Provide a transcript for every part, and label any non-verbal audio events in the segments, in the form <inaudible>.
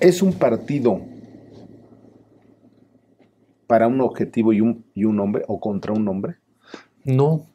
es un partido para un objetivo y un, y un hombre o contra un hombre? No,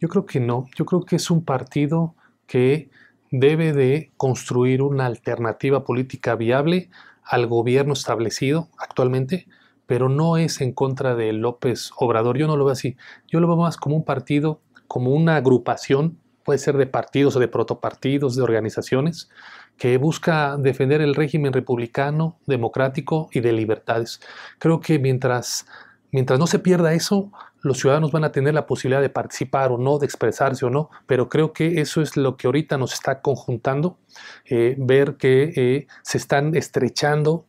yo creo que no. Yo creo que es un partido que debe de construir una alternativa política viable al gobierno establecido actualmente, pero no es en contra de López Obrador. Yo no lo veo así. Yo lo veo más como un partido, como una agrupación puede ser de partidos o de protopartidos, de organizaciones, que busca defender el régimen republicano, democrático y de libertades. Creo que mientras, mientras no se pierda eso, los ciudadanos van a tener la posibilidad de participar o no, de expresarse o no, pero creo que eso es lo que ahorita nos está conjuntando, eh, ver que eh, se están estrechando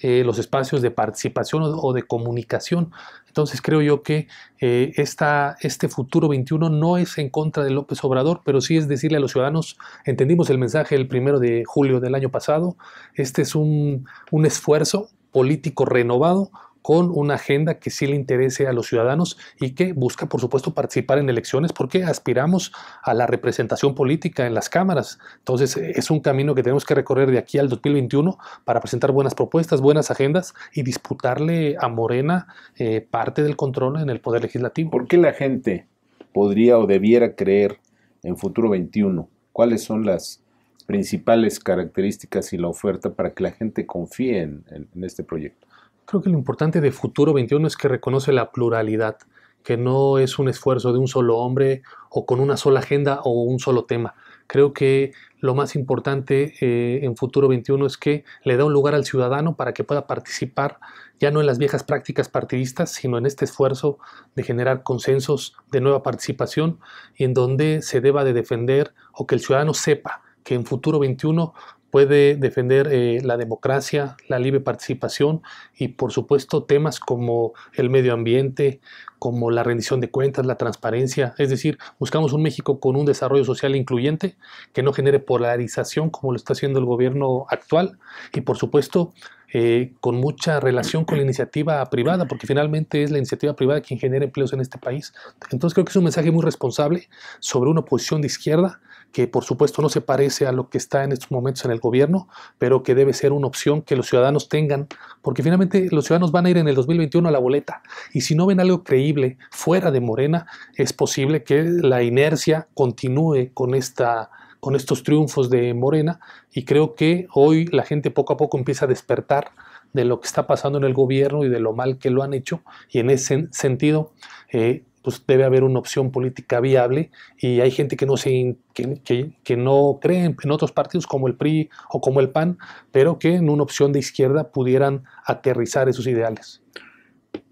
eh, los espacios de participación o de comunicación entonces creo yo que eh, este futuro 21 no es en contra de López Obrador, pero sí es decirle a los ciudadanos, entendimos el mensaje el primero de julio del año pasado, este es un esfuerzo político renovado con una agenda que sí le interese a los ciudadanos y que busca, por supuesto, participar en elecciones porque aspiramos a la representación política en las cámaras. Entonces, eh, es un camino que tenemos que recorrer de aquí al 2021 para presentar buenas propuestas, buenas agendas y disputarle a Morena eh, parte del control en el Poder Legislativo. ¿Por qué la gente podría o debiera creer en Futuro 21? ¿Cuáles son las principales características y la oferta para que la gente confíe en este proyecto? Creo que lo importante de Futuro 21 es que reconoce la pluralidad, que no es un esfuerzo de un solo hombre o con una sola agenda o un solo tema. Creo que lo más importante eh, en Futuro 21 es que le da un lugar al ciudadano para que pueda participar ya no en las viejas prácticas partidistas, sino en este esfuerzo de generar consensos de nueva participación y en donde se deba de defender o que el ciudadano sepa que en Futuro 21 puede defender eh, la democracia, la libre participación y por supuesto temas como el medio ambiente, como la rendición de cuentas, la transparencia. Es decir, buscamos un México con un desarrollo social incluyente que no genere polarización como lo está haciendo el gobierno actual y por supuesto eh, con mucha relación con la iniciativa privada, porque finalmente es la iniciativa privada quien genera empleos en este país. Entonces creo que es un mensaje muy responsable sobre una oposición de izquierda que por supuesto no se parece a lo que está en estos momentos en el gobierno, pero que debe ser una opción que los ciudadanos tengan, porque finalmente los ciudadanos van a ir en el 2021 a la boleta, y si no ven algo creíble fuera de Morena, es posible que la inercia continúe con esta con estos triunfos de Morena y creo que hoy la gente poco a poco empieza a despertar de lo que está pasando en el gobierno y de lo mal que lo han hecho y en ese sentido eh, pues, debe haber una opción política viable y hay gente que no, se, que, no cree en otros partidos como el PRI o como el PAN, pero que en una opción de izquierda pudieran aterrizar esos ideales.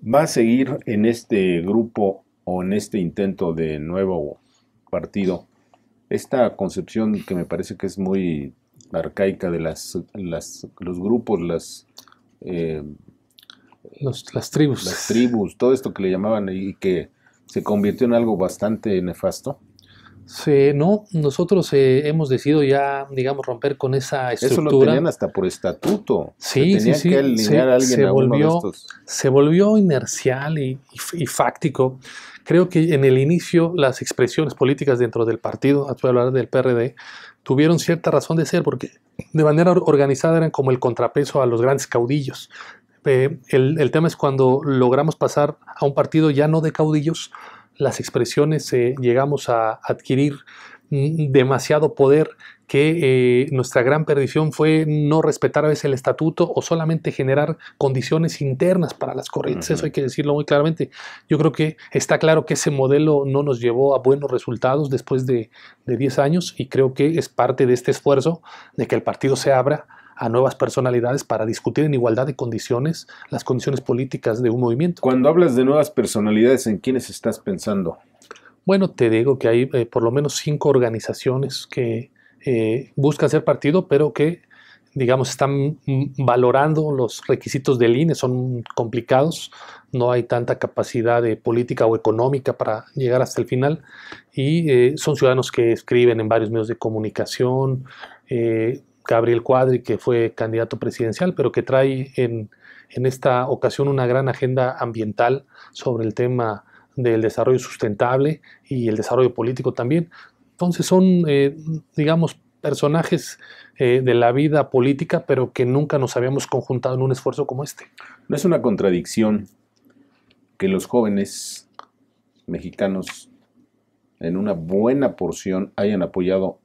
¿Va a seguir en este grupo o en este intento de nuevo partido esta concepción que me parece que es muy arcaica de las, los grupos, las, eh, las tribus. Las tribus, todo esto que le llamaban y que se convirtió en algo bastante nefasto. Sí, no, nosotros eh, hemos decidido ya, digamos, romper con esa estructura. Eso lo tenían hasta por estatuto. Sí, se sí, sí. se, volvió, inercial y, fáctico. Creo que en el inicio las expresiones políticas dentro del partido, a hablar del PRD, tuvieron cierta razón de ser porque de manera organizada eran como el contrapeso a los grandes caudillos el, tema es cuando logramos pasar a un partido ya no de caudillos, las expresiones eh, llegamos a adquirir mm, demasiado poder que eh, nuestra gran perdición fue no respetar a veces el estatuto o solamente generar condiciones internas para las corrientes. Eso hay que decirlo muy claramente. Yo creo que está claro que ese modelo no nos llevó a buenos resultados después de, de 10 años y creo que es parte de este esfuerzo de que el partido se abra a nuevas personalidades para discutir en igualdad de condiciones las condiciones políticas de un movimiento. Cuando hablas de nuevas personalidades, ¿en quiénes estás pensando? Bueno, te digo que hay eh, por lo menos cinco organizaciones que eh, buscan ser partido, pero que, digamos, están valorando los requisitos del INE, son complicados, no hay tanta capacidad de política o económica para llegar hasta el final, y eh, son ciudadanos que escriben en varios medios de comunicación, Gabriel Cuadri, que fue candidato presidencial, pero que trae en, esta ocasión una gran agenda ambiental sobre el tema del desarrollo sustentable y el desarrollo político también. Entonces son, eh, digamos, personajes eh, de la vida política, pero que nunca nos habíamos conjuntado en un esfuerzo como este. No es una contradicción que los jóvenes mexicanos en una buena porción hayan apoyado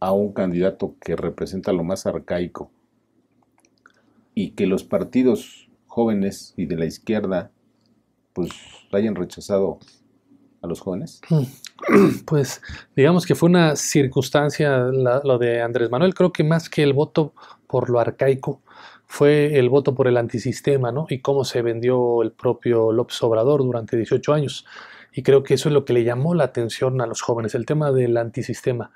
a un candidato que representa lo más arcaico y que los partidos jóvenes y de la izquierda pues hayan rechazado a los jóvenes? Mm. <clears throat> Pues digamos que fue una circunstancia la, lo de Andrés Manuel, creo que más que el voto por lo arcaico fue el voto por el antisistema, ¿no? Y cómo se vendió el propio López Obrador durante 18 años. Y creo que eso es lo que le llamó la atención a los jóvenes, el tema del antisistema.